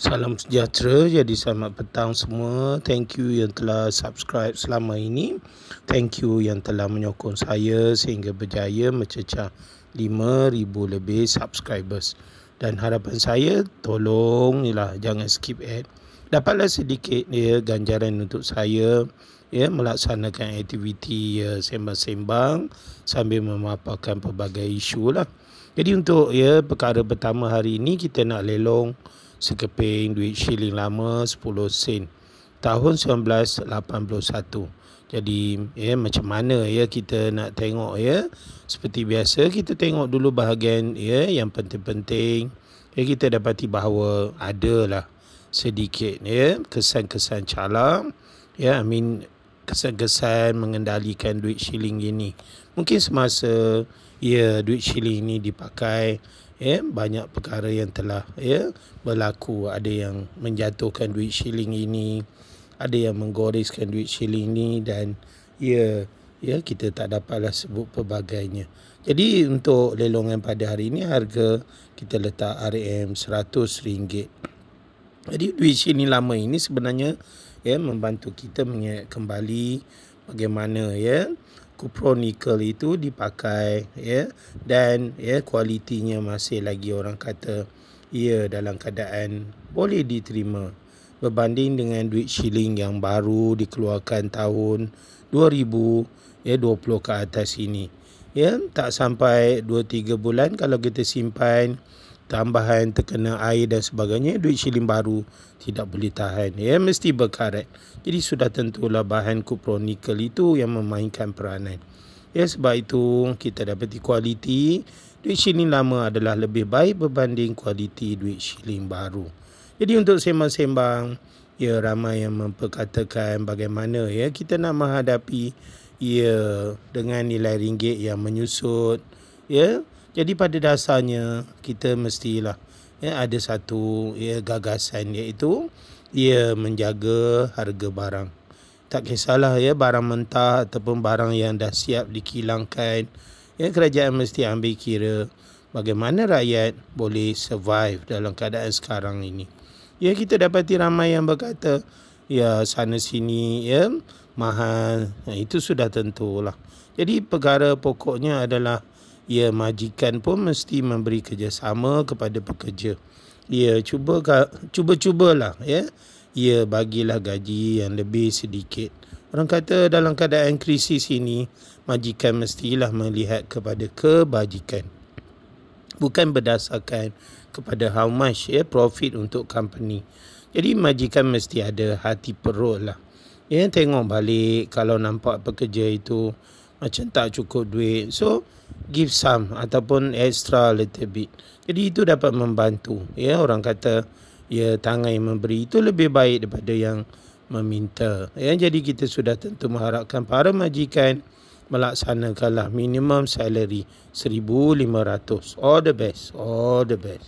Salam sejahtera, jadi selamat petang semua. Thank you yang telah subscribe selama ini. Thank you yang telah menyokong saya sehingga berjaya mencecah 5,000 lebih subscribers. Dan harapan saya, tolong ilah, jangan skip ad. Dapatlah sedikit ya, ganjaran untuk saya ya, melaksanakan aktiviti ya, sembang-sembang sambil memaparkan pelbagai isu. Lah. Jadi untuk ya, perkara pertama hari ini, kita nak lelong sekeping duit shilling lama 10 sen tahun 1981. Jadi ya macam mana ya kita nak tengok ya? Seperti biasa kita tengok dulu bahagian ya yang penting-penting. Ya kita dapati bahawa adalah sedikit ya kesan-kesan calam ya I mean kesan-kesan mengendalikan duit shilling ini. Mungkin semasa ya duit shilling ini dipakai ya banyak perkara yang telah ya berlaku ada yang menjatuhkan duit shilling ini ada yang menggoriskan duit shilling ini dan ya ya kita tak dapatlah sebut pelbagainya jadi untuk lelongan pada hari ini harga kita letak RM100 jadi duit shilling lama ini sebenarnya ya membantu kita mengingat kembali bagaimana ya Copronical itu dipakai ya dan ya kualitinya masih lagi orang kata ia dalam keadaan boleh diterima berbanding dengan duit shilling yang baru dikeluarkan tahun 2000 ya 20 ke atas ini ya tak sampai 2 3 bulan kalau kita simpan tambahan terkena air dan sebagainya duit siling baru tidak boleh tahan ya mesti berkarat jadi sudah tentulah bahan kupronikel itu yang memainkan peranan ya sebab itu kita dapati kualiti duit siling lama adalah lebih baik berbanding kualiti duit siling baru jadi untuk sembang-sembang ya ramai yang memperkatakan bagaimana ya kita nak menghadapi ya dengan nilai ringgit yang menyusut ya jadi pada dasarnya kita mestilah ya, ada satu ya, gagasan iaitu ia menjaga harga barang. Tak kisahlah ya barang mentah ataupun barang yang dah siap dikilangkan. Ya, kerajaan mesti ambil kira bagaimana rakyat boleh survive dalam keadaan sekarang ini. Ya kita dapati ramai yang berkata ya sana sini ya mahal. Ya, itu sudah tentulah. Jadi perkara pokoknya adalah ya majikan pun mesti memberi kerjasama kepada pekerja. Ya cuba cuba-cubalah ya. Ya bagilah gaji yang lebih sedikit. Orang kata dalam keadaan krisis ini majikan mestilah melihat kepada kebajikan. Bukan berdasarkan kepada how much ya profit untuk company. Jadi majikan mesti ada hati perut lah. Ya tengok balik kalau nampak pekerja itu macam tak cukup duit. So give some ataupun extra little bit. Jadi itu dapat membantu. Ya, orang kata ya tangan yang memberi itu lebih baik daripada yang meminta. Ya, jadi kita sudah tentu mengharapkan para majikan melaksanakanlah minimum salary 1500. All the best. All the best.